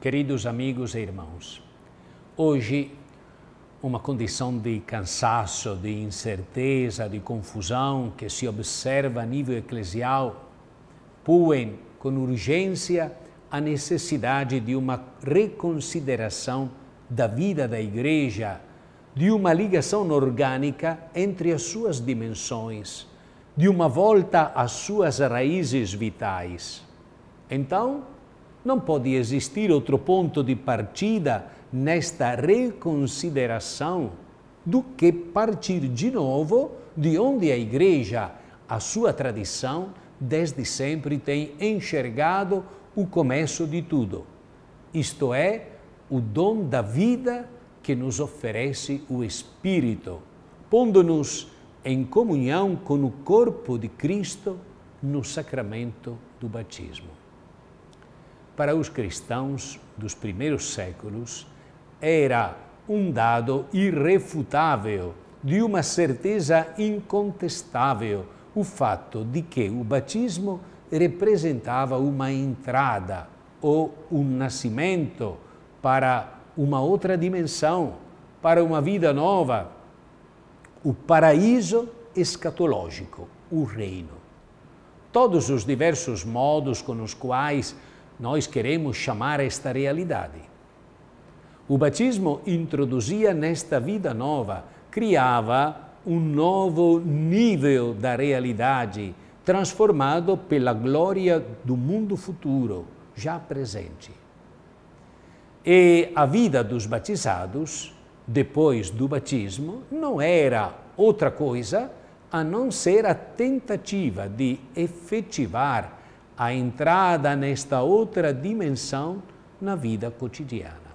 Queridos amigos e irmãos, hoje uma condição de cansaço, de incerteza, de confusão que se observa a nível eclesial põe com urgência a necessidade de uma reconsideração da vida da Igreja, de uma ligação orgânica entre as suas dimensões, de uma volta às suas raízes vitais. Então, não pode existir outro ponto de partida nesta reconsideração do que partir de novo de onde a Igreja, a sua tradição, desde sempre tem enxergado o começo de tudo, isto é, o dom da vida que nos oferece o Espírito, pondo-nos em comunhão com o corpo de Cristo no sacramento do batismo para os cristãos dos primeiros séculos era um dado irrefutável, de uma certeza incontestável, o fato de que o batismo representava uma entrada ou um nascimento para uma outra dimensão, para uma vida nova, o paraíso escatológico, o reino. Todos os diversos modos com os quais nós queremos chamar esta realidade. O batismo introduzia nesta vida nova, criava um novo nível da realidade, transformado pela glória do mundo futuro, já presente. E a vida dos batizados, depois do batismo, não era outra coisa a não ser a tentativa de efetivar a entrada nesta outra dimensão na vida cotidiana.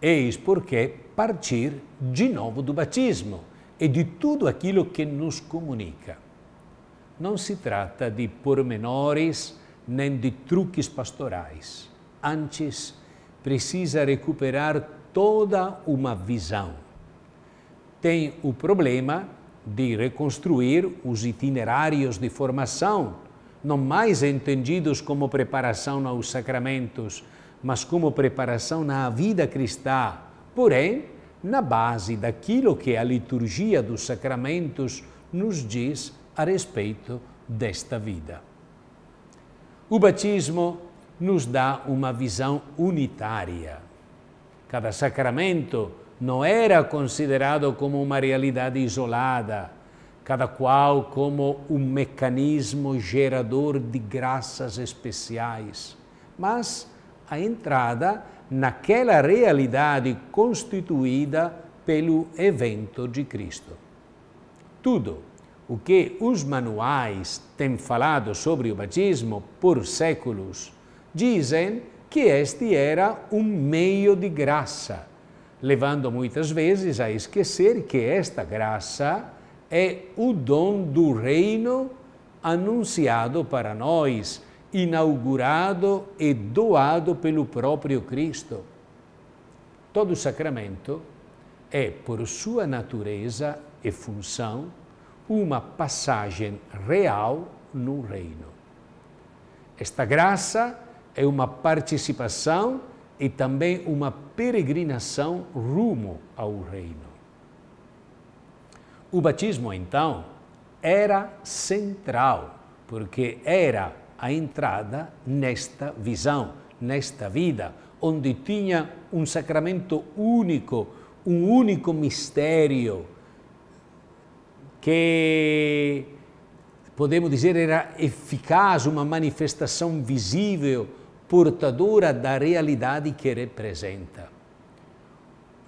Eis porque partir de novo do batismo e de tudo aquilo que nos comunica. Não se trata de pormenores nem de truques pastorais. Antes, precisa recuperar toda uma visão. Tem o problema de reconstruir os itinerários de formação não mais entendidos como preparação aos sacramentos, mas como preparação na vida cristã, porém, na base daquilo que a liturgia dos sacramentos nos diz a respeito desta vida. O batismo nos dá uma visão unitária. Cada sacramento não era considerado como uma realidade isolada, cada qual como um mecanismo gerador de graças especiais, mas a entrada naquela realidade constituída pelo evento de Cristo. Tudo o que os manuais têm falado sobre o batismo por séculos dizem que este era um meio de graça, levando muitas vezes a esquecer que esta graça é o dom do reino anunciado para nós, inaugurado e doado pelo próprio Cristo. Todo sacramento é, por sua natureza e função, uma passagem real no reino. Esta graça é uma participação e também uma peregrinação rumo ao reino. O batismo, então, era central, porque era a entrada nesta visão, nesta vida, onde tinha um sacramento único, um único mistério, que podemos dizer era eficaz, uma manifestação visível, portadora da realidade que representa.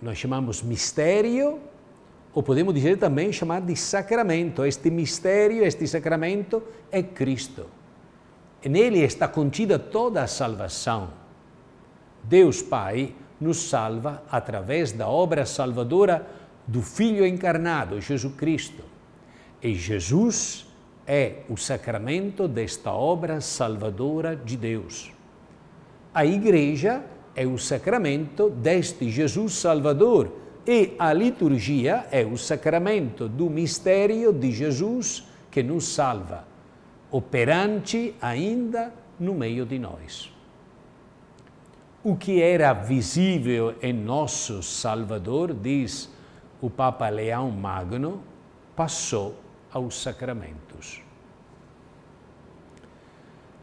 Nós chamamos mistério ou podemos dizer também chamar de sacramento. Este mistério, este sacramento é Cristo. E nele está contida toda a salvação. Deus Pai nos salva através da obra salvadora do Filho encarnado, Jesus Cristo. E Jesus é o sacramento desta obra salvadora de Deus. A Igreja é o sacramento deste Jesus Salvador e a liturgia é o sacramento do mistério de Jesus que nos salva, operante ainda no meio de nós. O que era visível em nosso Salvador, diz o Papa Leão Magno, passou aos sacramentos.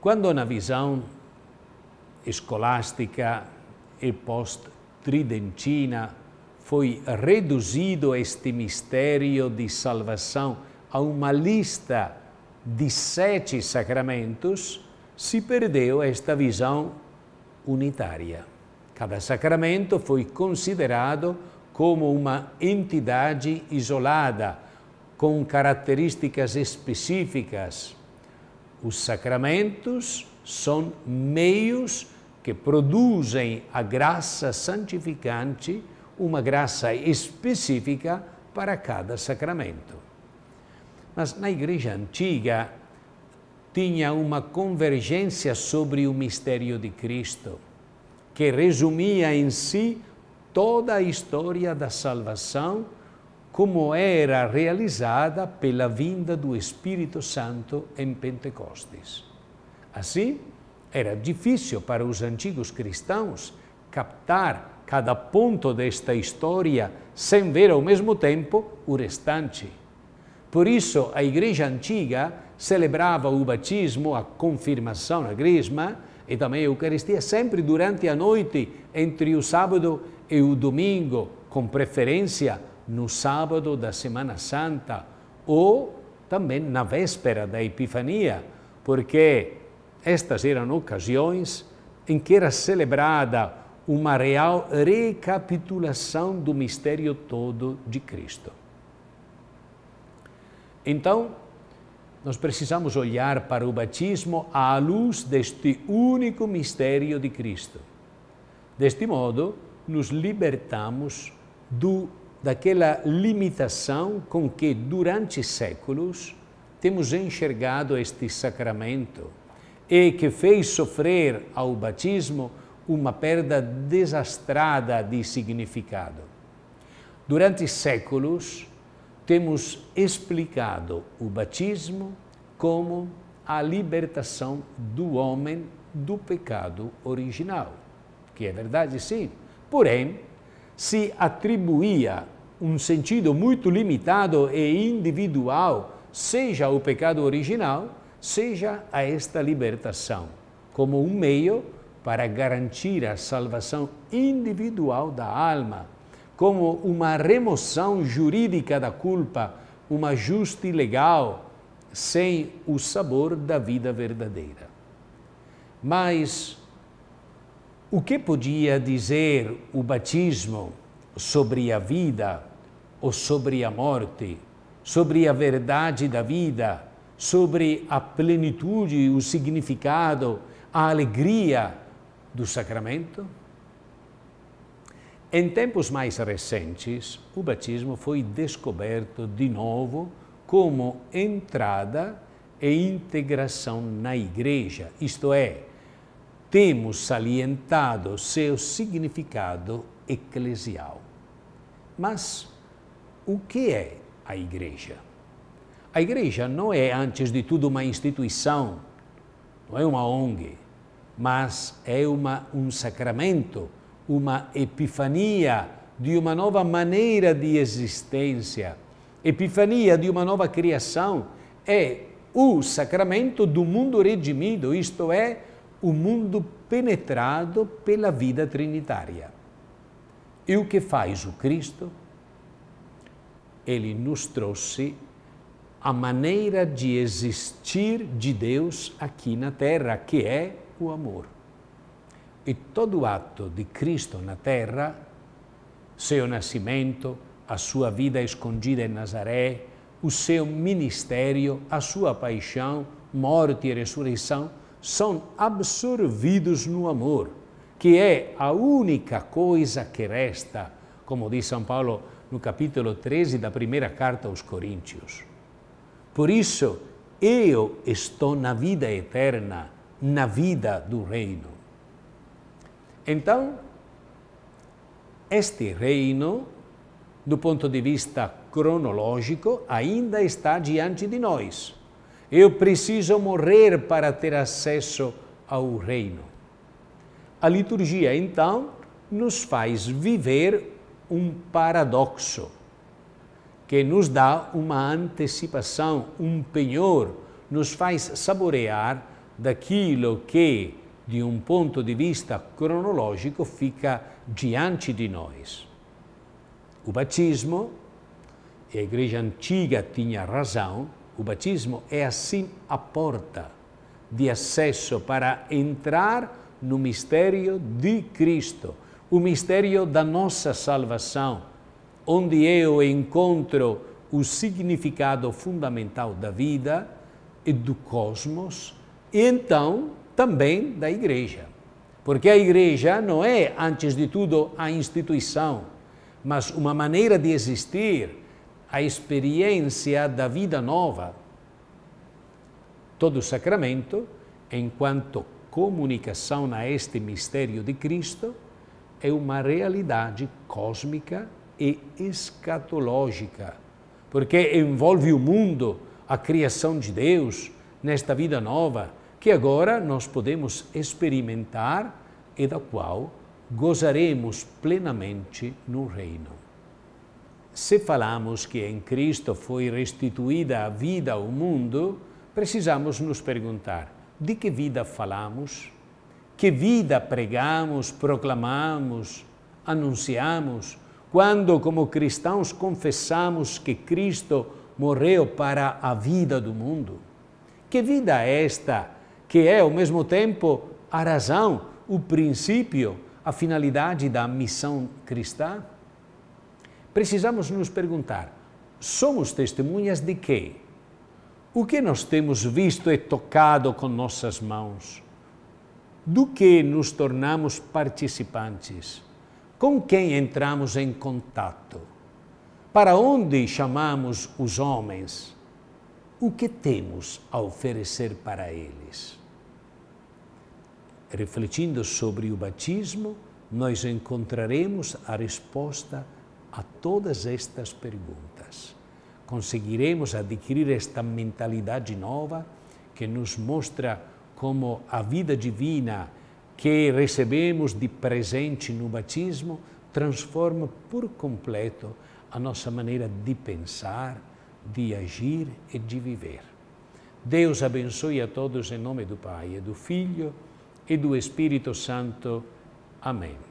Quando na visão escolástica e post tridentina foi reduzido este mistério de salvação a uma lista de sete sacramentos, se perdeu esta visão unitária. Cada sacramento foi considerado como uma entidade isolada, com características específicas. Os sacramentos são meios que produzem a graça santificante uma graça específica para cada sacramento. Mas na Igreja Antiga tinha uma convergência sobre o mistério de Cristo, que resumia em si toda a história da salvação, como era realizada pela vinda do Espírito Santo em Pentecostes. Assim, era difícil para os antigos cristãos captar cada ponto desta história sem ver ao mesmo tempo o restante. Por isso, a Igreja Antiga celebrava o batismo, a confirmação, a crisma e também a Eucaristia sempre durante a noite, entre o sábado e o domingo, com preferência no sábado da Semana Santa ou também na véspera da Epifania, porque estas eram ocasiões em que era celebrada uma real recapitulação do mistério todo de Cristo. Então, nós precisamos olhar para o batismo à luz deste único mistério de Cristo. Deste modo, nos libertamos do, daquela limitação com que, durante séculos, temos enxergado este sacramento e que fez sofrer ao batismo uma perda desastrada de significado. Durante séculos, temos explicado o batismo como a libertação do homem do pecado original, que é verdade, sim. Porém, se atribuía um sentido muito limitado e individual, seja o pecado original, seja a esta libertação, como um meio para garantir a salvação individual da alma, como uma remoção jurídica da culpa, uma justa e legal, sem o sabor da vida verdadeira. Mas o que podia dizer o batismo sobre a vida ou sobre a morte, sobre a verdade da vida, sobre a plenitude, o significado, a alegria do sacramento? Em tempos mais recentes, o batismo foi descoberto de novo como entrada e integração na Igreja, isto é, temos salientado seu significado eclesial. Mas o que é a Igreja? A Igreja não é, antes de tudo, uma instituição, não é uma ONG, mas é uma, um sacramento, uma epifania de uma nova maneira de existência. Epifania de uma nova criação é o sacramento do mundo redimido, isto é, o mundo penetrado pela vida trinitária. E o que faz o Cristo? Ele nos trouxe a maneira de existir de Deus aqui na Terra, que é o amor. E todo ato de Cristo na terra, seu nascimento, a sua vida escondida em Nazaré, o seu ministério, a sua paixão, morte e ressurreição, são absorvidos no amor, que é a única coisa que resta, como diz São Paulo no capítulo 13 da primeira carta aos Coríntios. Por isso, eu estou na vida eterna na vida do reino. Então, este reino, do ponto de vista cronológico, ainda está diante de nós. Eu preciso morrer para ter acesso ao reino. A liturgia, então, nos faz viver um paradoxo, que nos dá uma antecipação, um penhor, nos faz saborear daquilo che di un punto di vista cronologico fica diante di noi. O batismo, e a igreja antiga tinha razão, o batismo é assim a porta de acesso para entrar no mistério de Cristo, o mistério da nossa salvação, onde eu encontro o significado fundamental da vida e do cosmos e então também da igreja. Porque a igreja não é, antes de tudo, a instituição, mas uma maneira de existir, a experiência da vida nova. Todo sacramento, enquanto comunicação a este mistério de Cristo, é uma realidade cósmica e escatológica, porque envolve o mundo, a criação de Deus nesta vida nova que agora nós podemos experimentar e da qual gozaremos plenamente no Reino. Se falamos que em Cristo foi restituída a vida ao mundo, precisamos nos perguntar: de que vida falamos? Que vida pregamos, proclamamos, anunciamos? Quando, como cristãos, confessamos que Cristo morreu para a vida do mundo? Que vida é esta? que é ao mesmo tempo a razão, o princípio, a finalidade da missão cristã? Precisamos nos perguntar: somos testemunhas de quê? O que nós temos visto e tocado com nossas mãos? Do que nos tornamos participantes? Com quem entramos em contato? Para onde chamamos os homens? O que temos a oferecer para eles? refletindo sobre o batismo, nós encontraremos a resposta a todas estas perguntas. Conseguiremos adquirir esta mentalidade nova que nos mostra como a vida divina que recebemos de presente no batismo transforma por completo a nossa maneira de pensar, de agir e de viver. Deus abençoe a todos em nome do Pai e do Filho e due Spirito Santo. Amen.